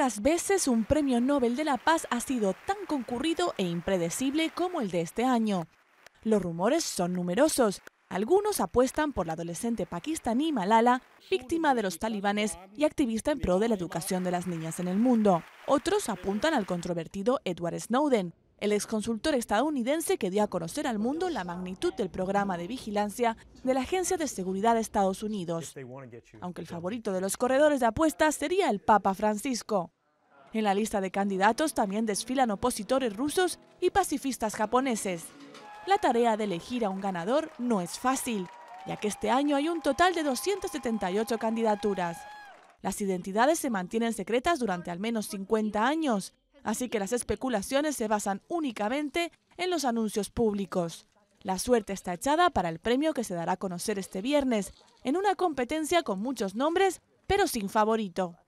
Pocas veces un premio Nobel de la Paz ha sido tan concurrido e impredecible como el de este año. Los rumores son numerosos. Algunos apuestan por la adolescente pakistaní Malala, víctima de los talibanes y activista en pro de la educación de las niñas en el mundo. Otros apuntan al controvertido Edward Snowden, el exconsultor estadounidense que dio a conocer al mundo la magnitud del programa de vigilancia de la Agencia de Seguridad de Estados Unidos, aunque el favorito de los corredores de apuestas sería el Papa Francisco. En la lista de candidatos también desfilan opositores rusos y pacifistas japoneses. La tarea de elegir a un ganador no es fácil, ya que este año hay un total de 278 candidaturas. Las identidades se mantienen secretas durante al menos 50 años Así que las especulaciones se basan únicamente en los anuncios públicos. La suerte está echada para el premio que se dará a conocer este viernes, en una competencia con muchos nombres, pero sin favorito.